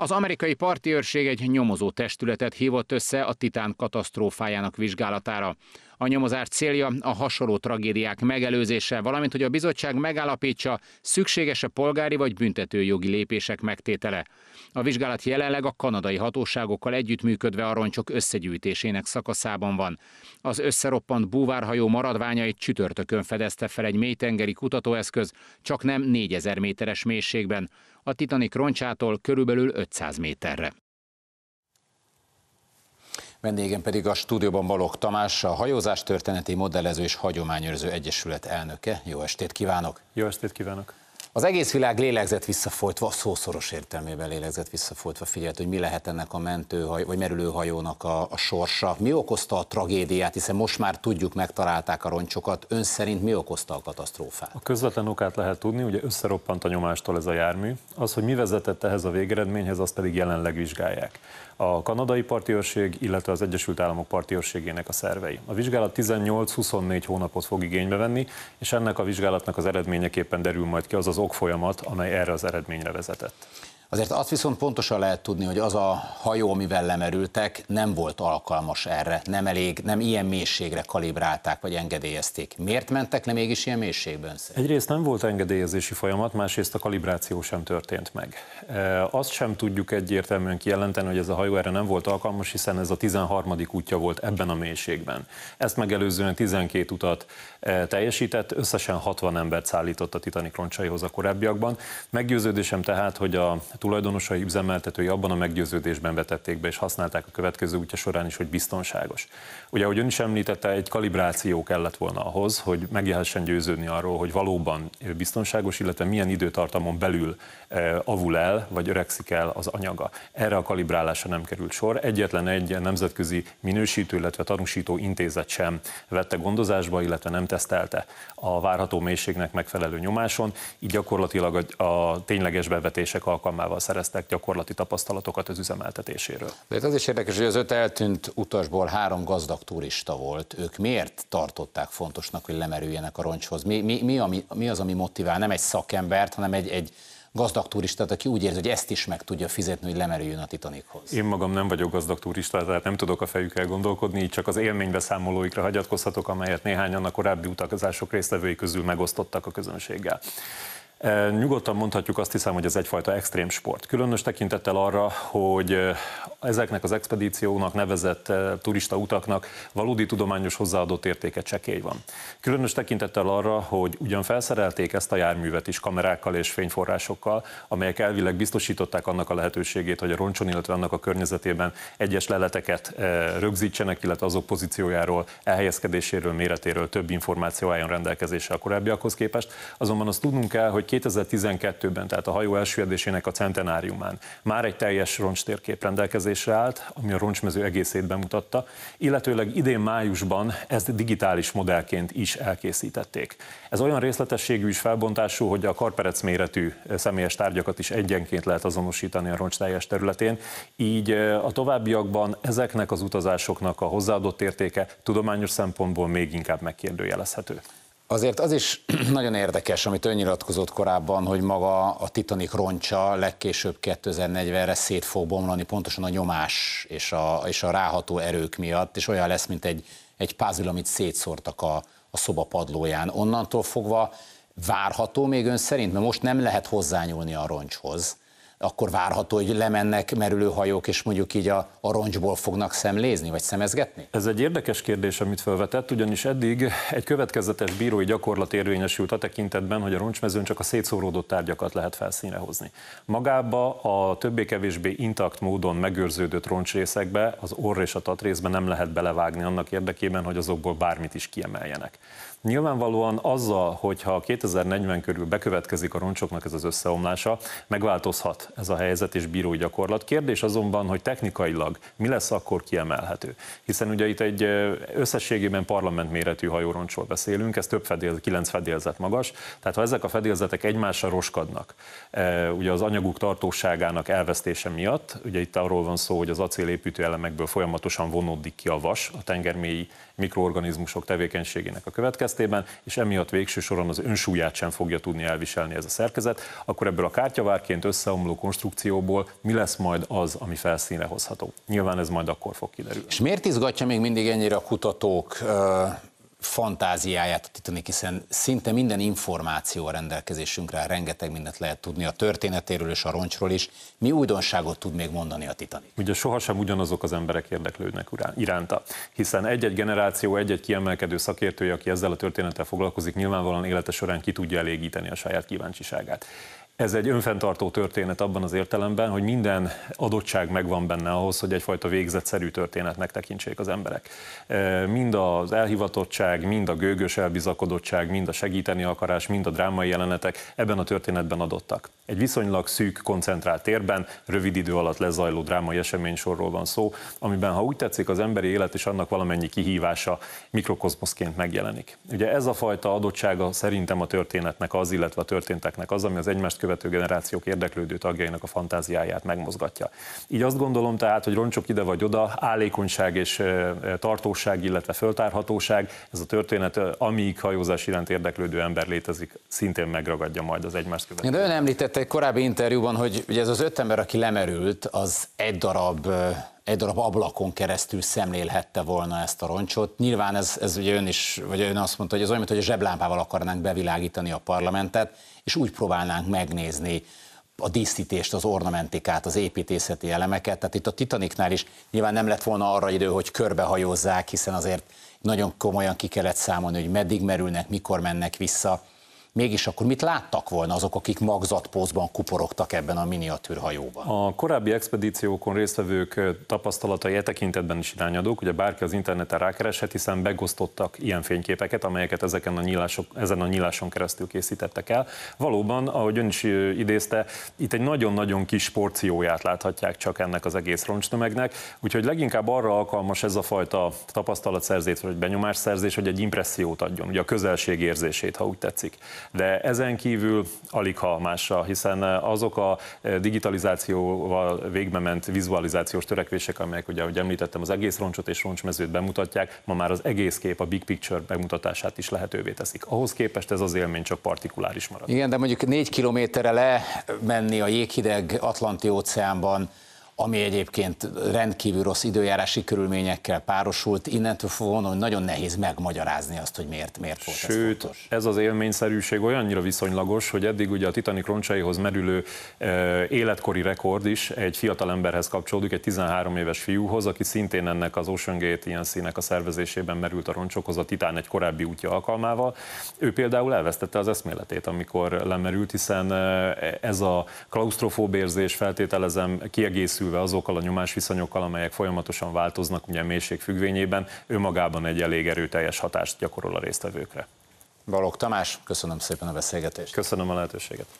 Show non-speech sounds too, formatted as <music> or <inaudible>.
Az amerikai parti őrség egy nyomozó testületet hívott össze a titán katasztrófájának vizsgálatára. A nyomozás célja a hasonló tragédiák megelőzése, valamint hogy a bizottság megállapítsa szükséges a polgári vagy jogi lépések megtétele. A vizsgálat jelenleg a kanadai hatóságokkal együttműködve a roncsok összegyűjtésének szakaszában van. Az összeroppant búvárhajó maradványait csütörtökön fedezte fel egy mélytengeri kutatóeszköz, csak nem 4000 méteres mélységben a Titanic roncsától körülbelül 500 méterre. Vendégem pedig a stúdióban Balogh Tamás, a hajózás történeti modellező és hagyományőrző egyesület elnöke. Jó estét kívánok! Jó estét kívánok! Az egész világ lélegzett visszafolytva, a szószoros értelmében lélegzett visszafolytva figyelt, hogy mi lehet ennek a mentő, vagy merülőhajónak a, a sorsa. Mi okozta a tragédiát, hiszen most már tudjuk, megtalálták a roncsokat. Ön szerint mi okozta a katasztrófát? A közvetlen okát lehet tudni, ugye összeroppant a nyomástól ez a jármű. Az, hogy mi vezetett ehhez a végeredményhez, azt pedig jelenleg vizsgálják a kanadai partiőrség, illetve az Egyesült Államok partiőrségének a szervei. A vizsgálat 18-24 hónapot fog igénybe venni, és ennek a vizsgálatnak az eredményeképpen derül majd ki az az okfolyamat, amely erre az eredményre vezetett. Azért azt viszont pontosan lehet tudni, hogy az a hajó, amivel lemerültek, nem volt alkalmas erre, nem elég, nem ilyen mélységre kalibrálták vagy engedélyezték. Miért mentek le mégis ilyen mélységben? Egyrészt nem volt engedélyezési folyamat, másrészt a kalibráció sem történt meg. E, azt sem tudjuk egyértelműen kijelenteni, hogy ez a hajó erre nem volt alkalmas, hiszen ez a 13. útja volt ebben a mélységben. Ezt megelőzően 12 utat e, teljesített, összesen 60 embert szállított a Titanic roncsaihoz a korábbiakban. Meggyőződésem tehát, hogy a tulajdonosai, üzemeltetői abban a meggyőződésben vetették be és használták a következő útja során is, hogy biztonságos. Ugye, ahogy ön is említette, egy kalibráció kellett volna ahhoz, hogy megjelhessen győződni arról, hogy valóban biztonságos, illetve milyen időtartamon belül eh, avul el, vagy öregszik el az anyaga. Erre a kalibrálásra nem került sor. Egyetlen egy nemzetközi minősítő, illetve tanúsító intézet sem vette gondozásba, illetve nem tesztelte a várható mélységnek megfelelő nyomáson, így gyakorlatilag a tényleges bevetések alkalmával munkával szereztek gyakorlati tapasztalatokat az üzemeltetéséről. De itt az is érdekes, hogy az öt eltűnt utasból három gazdag turista volt. Ők miért tartották fontosnak, hogy lemerüljenek a roncshoz? Mi, mi, mi, ami, mi az, ami motivál? Nem egy szakembert, hanem egy, egy gazdag turistát, aki úgy érzi, hogy ezt is meg tudja fizetni, hogy lemerüljön a Titanichoz. Én magam nem vagyok gazdag turista, tehát nem tudok a fejükkel gondolkodni, így csak az élménybeszámolóikra hagyatkozhatok, amelyet néhányan a korábbi utazások résztvevői közül megosztottak a közönséggel. Nyugodtan mondhatjuk azt hiszem, hogy ez egyfajta extrém sport. Különös tekintettel arra, hogy ezeknek az expedíciónak nevezett turista utaknak valódi tudományos hozzáadott értéke csekély van. Különös tekintettel arra, hogy ugyan felszerelték ezt a járművet is kamerákkal és fényforrásokkal, amelyek elvileg biztosították annak a lehetőségét, hogy a roncson, illetve annak a környezetében egyes leleteket rögzítsenek, illetve azok pozíciójáról, elhelyezkedéséről, méretéről több információ álljon rendelkezésre a korábbiakhoz képest. Azonban azt tudnunk kell, hogy 2012-ben, tehát a hajó elsüllyedésének a centenáriumán már egy teljes roncstérkép rendelkezésre állt, ami a roncsmező egészét bemutatta, illetőleg idén májusban ezt digitális modellként is elkészítették. Ez olyan részletességű és felbontású, hogy a karperec méretű eh, személyes tárgyakat is egyenként lehet azonosítani a roncs teljes területén, így eh, a továbbiakban ezeknek az utazásoknak a hozzáadott értéke tudományos szempontból még inkább megkérdőjelezhető. Azért az is <clears throat> nagyon érdekes, amit ön nyilatkozott korábban, hogy maga a Titanic roncsa legkésőbb 2040-re szét fog bomlani, pontosan a nyomás és a, és a ráható erők miatt, és olyan lesz, mint egy, egy pázil, amit szétszórtak a, a szoba padlóján. Onnantól fogva várható még ön szerint, mert most nem lehet hozzányúlni a roncshoz akkor várható, hogy lemennek merülő hajók, és mondjuk így a, a roncsból fognak szemlézni, vagy szemezgetni? Ez egy érdekes kérdés, amit felvetett, ugyanis eddig egy következetes bírói gyakorlat érvényesült a tekintetben, hogy a roncsmezőn csak a szétszóródott tárgyakat lehet felszínre hozni. Magába a többé-kevésbé intakt módon megőrződött roncsrészekbe, az orr és a részbe nem lehet belevágni annak érdekében, hogy azokból bármit is kiemeljenek. Nyilvánvalóan azzal, hogyha 2040 körül bekövetkezik a roncsoknak ez az összeomlása, megváltozhat ez a helyzet és bírói gyakorlat. Kérdés azonban, hogy technikailag mi lesz akkor kiemelhető. Hiszen ugye itt egy összességében parlament méretű hajóroncsról beszélünk, ez több fedél, kilenc fedélzet magas, tehát ha ezek a fedélzetek egymásra roskadnak, ugye az anyaguk tartóságának elvesztése miatt, ugye itt arról van szó, hogy az acélépítő elemekből folyamatosan vonódik ki a vas a tengermélyi mikroorganizmusok tevékenységének a következtében, és emiatt végső soron az önsúlyát sem fogja tudni elviselni ez a szerkezet, akkor ebből a kártyavárként összeomló konstrukcióból mi lesz majd az, ami felszínre hozható. Nyilván ez majd akkor fog kiderülni. És miért izgatja még mindig ennyire a kutatók fantáziáját a Titanic, hiszen szinte minden információ a rendelkezésünkre, rengeteg mindent lehet tudni a történetéről és a roncsról is. Mi újdonságot tud még mondani a titanik? Ugye sohasem ugyanazok az emberek érdeklődnek iránta, hiszen egy-egy generáció, egy-egy kiemelkedő szakértője, aki ezzel a történettel foglalkozik, nyilvánvalóan élete során ki tudja elégíteni a saját kíváncsiságát. Ez egy önfenntartó történet abban az értelemben, hogy minden adottság megvan benne ahhoz, hogy egyfajta végzetszerű történetnek tekintsék az emberek. E, mind az elhivatottság, mind a gőgös elbizakodottság, mind a segíteni akarás, mind a drámai jelenetek ebben a történetben adottak. Egy viszonylag szűk, koncentrált térben, rövid idő alatt lezajló drámai eseménysorról van szó, amiben, ha úgy tetszik, az emberi élet és annak valamennyi kihívása mikrokozmoszként megjelenik. Ugye ez a fajta adottsága szerintem a történetnek az, illetve a történteknek az, ami az egymást követő generációk érdeklődő tagjainak a fantáziáját megmozgatja. Így azt gondolom tehát, hogy roncsok ide vagy oda, állékonyság és tartóság, illetve föltárhatóság, ez a történet, amíg hajózás iránt érdeklődő ember létezik, szintén megragadja majd az egymást követő. De ön említette egy korábbi interjúban, hogy ugye ez az öt ember, aki lemerült, az egy darab egy darab ablakon keresztül szemlélhette volna ezt a roncsot. Nyilván ez, ez ugye ön is, vagy ön azt mondta, hogy ez olyan, mint hogy a zseblámpával akarnánk bevilágítani a parlamentet, és úgy próbálnánk megnézni a díszítést, az ornamentikát, az építészeti elemeket. Tehát itt a Titaniknál is nyilván nem lett volna arra idő, hogy körbehajózzák, hiszen azért nagyon komolyan ki kellett számolni, hogy meddig merülnek, mikor mennek vissza. Mégis akkor mit látta? lettek volna azok, akik magzatpózban kuporogtak ebben a hajóban. A korábbi expedíciókon résztvevők tapasztalatai e tekintetben is irányadók, ugye bárki az interneten rákereshet, hiszen megosztottak ilyen fényképeket, amelyeket ezeken a nyílások, ezen a nyíláson keresztül készítettek el. Valóban, ahogy ön is idézte, itt egy nagyon-nagyon kis porcióját láthatják csak ennek az egész roncstömegnek, úgyhogy leginkább arra alkalmas ez a fajta tapasztalatszerzés vagy benyomásszerzés, hogy egy impressziót adjon, ugye a közelség érzését, ha úgy tetszik. De ezen kívül kívül alig ha másra, hiszen eh, azok a eh, digitalizációval végbe ment vizualizációs törekvések, amelyek ugye, ahogy említettem, az egész roncsot és roncsmezőt bemutatják, ma már az egész kép a big picture bemutatását is lehetővé teszik. Ahhoz képest ez az élmény csak partikuláris marad. Igen, de mondjuk négy kilométerre le menni a jéghideg Atlanti óceánban, ami egyébként rendkívül rossz időjárási körülményekkel párosult, innentől fogva hogy nagyon nehéz megmagyarázni azt, hogy miért, miért volt Sőt, ez fontos. ez az élményszerűség olyannyira viszonylagos, hogy eddig ugye a Titanic roncsaihoz merülő e, életkori rekord is egy fiatal emberhez kapcsolódik, egy 13 éves fiúhoz, aki szintén ennek az Ocean Gate ilyen színek a szervezésében merült a roncsokhoz a Titán egy korábbi útja alkalmával. Ő például elvesztette az eszméletét, amikor lemerült, hiszen e, ez a klaustrofób érzés feltételezem kiegészül szembesülve azokkal a nyomásviszonyokkal, amelyek folyamatosan változnak ugye a mélység függvényében, ő magában egy elég erőteljes hatást gyakorol a résztvevőkre. Balog Tamás, köszönöm szépen a beszélgetést. Köszönöm a lehetőséget.